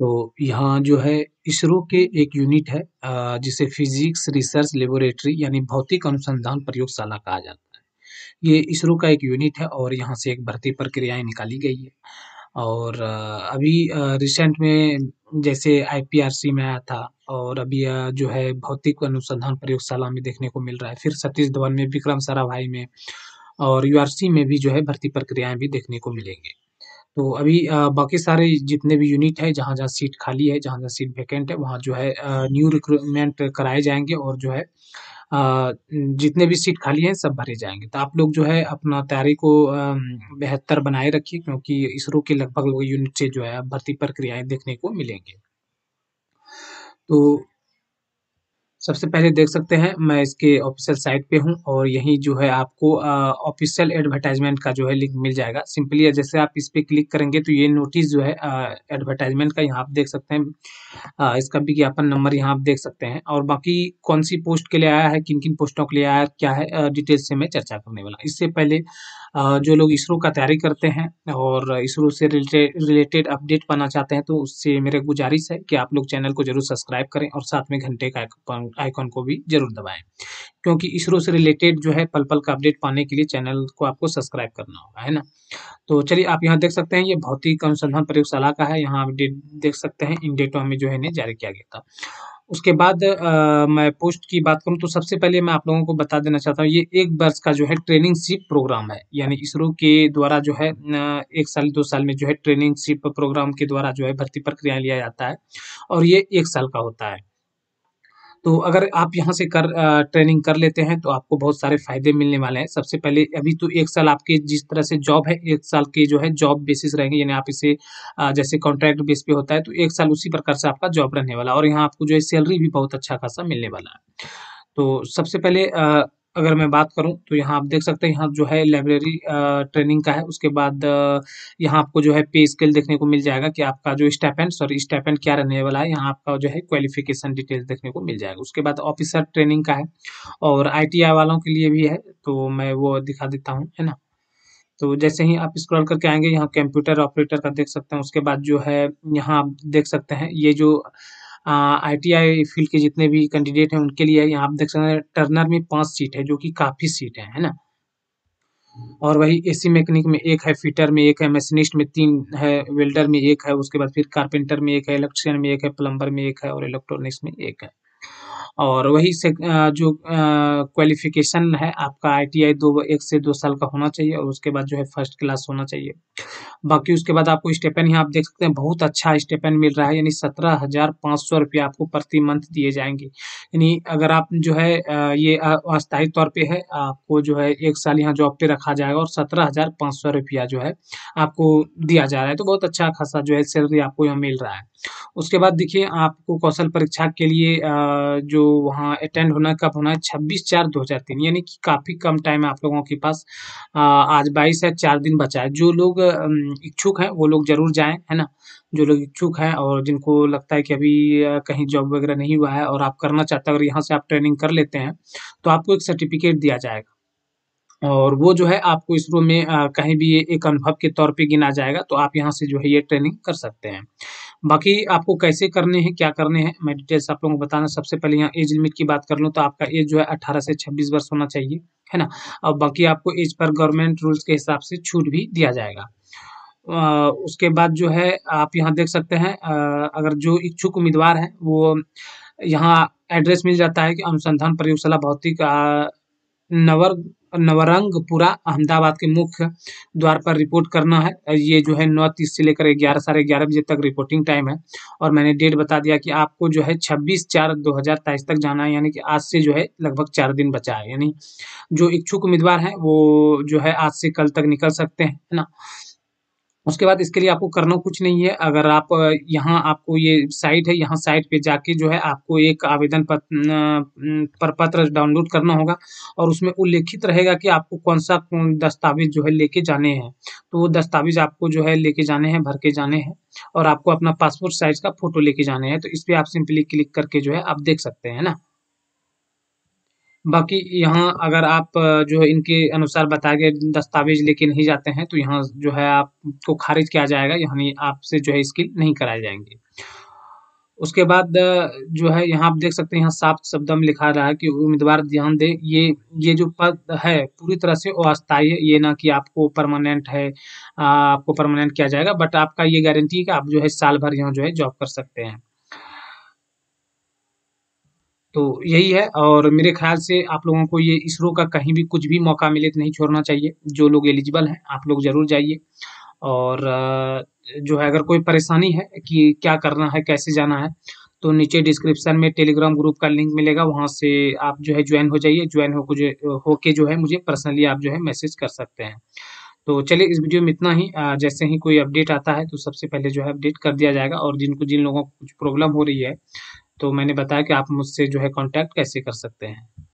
तो यहाँ जो है इसरो के एक यूनिट है जिसे फिजिक्स रिसर्च लेबोरेटरी यानी भौतिक अनुसंधान प्रयोगशाला कहा जाता है ये इसरो का एक यूनिट है और यहाँ से एक भर्ती प्रक्रियाएं निकाली गई है और अभी रिसेंट में जैसे आईपीआरसी में आया था और अभी जो है भौतिक अनुसंधान प्रयोगशाला में देखने को मिल रहा है फिर सतीश धवन में विक्रम सराभाई में और यूआरसी में भी जो है भर्ती प्रक्रियाएं भी देखने को मिलेंगे तो अभी बाकी सारे जितने भी यूनिट है जहाँ जहाँ सीट खाली है जहाँ जहाँ सीट वैकेंट है वहाँ जो है न्यू रिक्रूटमेंट कराए जाएंगे और जो है जितने भी सीट खाली हैं सब भरे जाएंगे तो आप लोग जो है अपना तैयारी को बेहतर बनाए रखिए क्योंकि इसरो के लगभग लोग यूनिट से जो है भर्ती प्रक्रियाएं देखने को मिलेंगे तो सबसे पहले देख सकते हैं मैं इसके ऑफिशियल साइट पे हूँ और यहीं जो है आपको ऑफिशियल एडवर्टाइजमेंट का जो है लिंक मिल जाएगा सिंपली जैसे आप इस पर क्लिक करेंगे तो ये नोटिस जो है एडवर्टाइजमेंट का यहाँ आप देख सकते हैं आ, इसका विज्ञापन नंबर यहाँ आप देख सकते हैं और बाकी कौन सी पोस्ट के लिए आया है किन किन पोस्टों के लिए आया क्या है डिटेल्स से मैं चर्चा करने वाला इससे पहले जो लोग इसरो का तैयारी करते हैं और इसरो से रिलेटेड रिलेटेड अपडेट पाना चाहते हैं तो उससे मेरे गुजारिश है कि आप लोग चैनल को जरूर सब्सक्राइब करें और साथ में घंटे का आइकॉन को भी जरूर दबाएं क्योंकि इसरो से रिलेटेड जो है पल पल का अपडेट पाने के लिए चैनल को आपको सब्सक्राइब करना होगा है ना तो चलिए आप यहाँ देख सकते हैं ये भौतिक अनुसंधान प्रयोगशाला का है यहाँ अपडेट देख सकते हैं इन डेटों में जो है इन्हें जारी किया गया था उसके बाद आ, मैं पोस्ट की बात करूं तो सबसे पहले मैं आप लोगों को बता देना चाहता हूं ये एक वर्ष का जो है ट्रेनिंग शिप प्रोग्राम है यानी इसरो के द्वारा जो है एक साल दो साल में जो है ट्रेनिंग शिप प्रोग्राम के द्वारा जो है भर्ती प्रक्रिया लिया जाता है और ये एक साल का होता है तो अगर आप यहाँ से कर ट्रेनिंग कर लेते हैं तो आपको बहुत सारे फायदे मिलने वाले हैं सबसे पहले अभी तो एक साल आपके जिस तरह से जॉब है एक साल के जो है जॉब बेसिस रहेंगे यानी आप इसे जैसे कॉन्ट्रैक्ट बेस पे होता है तो एक साल उसी प्रकार से आपका जॉब रहने वाला और यहाँ आपको जो है सैलरी भी बहुत अच्छा खासा मिलने वाला है तो सबसे पहले अगर मैं बात करूँ तो यहाँ आप देख सकते हैं यहाँ जो है लाइब्रेरी ट्रेनिंग का है उसके बाद यहाँ आपको जो है पे स्केल देखने को मिल जाएगा कि आपका जो स्टैपेंट सॉरी स्टैपेंट क्या रहने वाला है यहां आपका जो है क्वालिफिकेशन डिटेल्स देखने को मिल जाएगा उसके बाद ऑफिसर ट्रेनिंग का है और आई वालों के लिए भी है तो मैं वो दिखा देता हूँ है ना तो जैसे ही आप स्क्रॉल करके आएंगे यहाँ कंप्यूटर ऑपरेटर का देख सकते हैं उसके बाद जो है यहाँ आप देख सकते हैं ये जो आई.टी.आई. फील्ड के जितने भी कैंडिडेट हैं उनके लिए यहाँ आप देख सकते हैं टर्नर में पांच सीट है जो कि काफी सीट है है ना और वही एसी मैकेनिक में एक है फिटर में एक है मशीनिस्ट में तीन है वेल्डर में एक है उसके बाद फिर कारपेंटर में एक है इलेक्ट्रिशियन में एक है प्लम्बर में एक है और इलेक्ट्रॉनिक्स में एक है और वही से जो क्वालिफिकेशन है आपका आईटीआई दो एक से दो साल का होना चाहिए और उसके बाद जो है फर्स्ट क्लास होना चाहिए बाकी उसके बाद आपको स्टेपन यहाँ आप देख सकते हैं बहुत अच्छा स्टेपन मिल रहा है यानी सत्रह हजार पाँच सौ रुपये आपको प्रति मंथ दिए जाएंगे यानी अगर आप जो है ये अस्थायी तौर पर है आपको जो है एक साल यहाँ जॉब पे रखा जाएगा और सत्रह हजार सौ रुपया जो है आपको दिया जा रहा है तो बहुत अच्छा खासा जो है सैलरी आपको यहाँ मिल रहा है उसके बाद देखिए आपको कौशल परीक्षा के लिए जो वहाँ अटेंड होना कब होना है छब्बीस चार दो हज़ार तीन यानी कि काफ़ी कम टाइम है आप लोगों के पास आ, आज बाईस है चार दिन बचा है जो लोग इच्छुक हैं वो लोग ज़रूर जाएँ है ना जो लोग इच्छुक हैं और जिनको लगता है कि अभी कहीं जॉब वगैरह नहीं हुआ है और आप करना चाहते हैं अगर यहाँ से आप ट्रेनिंग कर लेते हैं तो आपको एक सर्टिफिकेट दिया जाएगा और वो जो है आपको इसरो में आ, कहीं भी एक अनुभव के तौर पे गिना जाएगा तो आप यहाँ से जो है ये ट्रेनिंग कर सकते हैं बाकी आपको कैसे करने हैं क्या करने हैं मैं डिटेल्स आप लोगों को बताना सबसे पहले यहाँ एज लिमिट की बात कर लूँ तो आपका एज जो है अट्ठारह से छब्बीस वर्ष होना चाहिए है ना और बाकी आपको एज पर गवर्नमेंट रूल्स के हिसाब से छूट भी दिया जाएगा आ, उसके बाद जो है आप यहाँ देख सकते हैं अगर जो इच्छुक उम्मीदवार हैं वो यहाँ एड्रेस मिल जाता है कि अनुसंधान प्रयोगशाला भौतिक नवर नवरंगपुरा अहमदाबाद के मुख्य द्वार पर रिपोर्ट करना है ये जो है नौ तीस से लेकर ग्यारह साढ़े ग्यारह बजे तक रिपोर्टिंग टाइम है और मैंने डेट बता दिया कि आपको जो है छब्बीस चार दो हज़ार तेईस तक जाना है यानी कि आज से जो है लगभग चार दिन बचा है यानी जो इच्छुक उम्मीदवार हैं वो जो है आज से कल तक निकल सकते हैं है ना उसके बाद इसके लिए आपको करना कुछ नहीं है अगर आप यहाँ आपको ये साइट है यहाँ साइट पे जाके जो है आपको एक आवेदन पत्र पत्र डाउनलोड करना होगा और उसमें उल्लेखित रहेगा कि आपको कौन सा दस्तावेज जो है लेके जाने हैं तो वो दस्तावेज आपको जो है लेके जाने हैं भर के जाने हैं और आपको अपना पासपोर्ट साइज का फोटो लेके जाने हैं तो इस पर आप सिंपली क्लिक करके जो है आप देख सकते हैं ना बाकी यहाँ अगर आप जो है इनके अनुसार बताए गए दस्तावेज लेके नहीं जाते हैं तो यहाँ जो है आपको खारिज किया जाएगा यानी आपसे जो है स्किल नहीं कराए जाएंगे उसके बाद जो है यहाँ आप देख सकते हैं यहाँ साफ शब्द में लिखा रहा है कि उम्मीदवार ध्यान दे ये ये जो पद है पूरी तरह से अस्थायी है ये ना कि आपको परमानेंट है आपको परमानेंट किया जाएगा बट आपका ये गारंटी है कि आप जो है साल भर यहाँ जो है जॉब कर सकते हैं तो यही है और मेरे ख्याल से आप लोगों को ये इसरो का कहीं भी कुछ भी मौका मिले तो नहीं छोड़ना चाहिए जो लोग एलिजिबल हैं आप लोग ज़रूर जाइए और जो है अगर कोई परेशानी है कि क्या करना है कैसे जाना है तो नीचे डिस्क्रिप्शन में टेलीग्राम ग्रुप का लिंक मिलेगा वहाँ से आप जो है ज्वाइन हो जाइए ज्वाइन हो होके जो है मुझे पर्सनली आप जो है मैसेज कर सकते हैं तो चलिए इस वीडियो में इतना ही जैसे ही कोई अपडेट आता है तो सबसे पहले जो है अपडेट कर दिया जाएगा और जिनको जिन लोगों को कुछ प्रॉब्लम हो रही है तो मैंने बताया कि आप मुझसे जो है कॉन्टेक्ट कैसे कर सकते हैं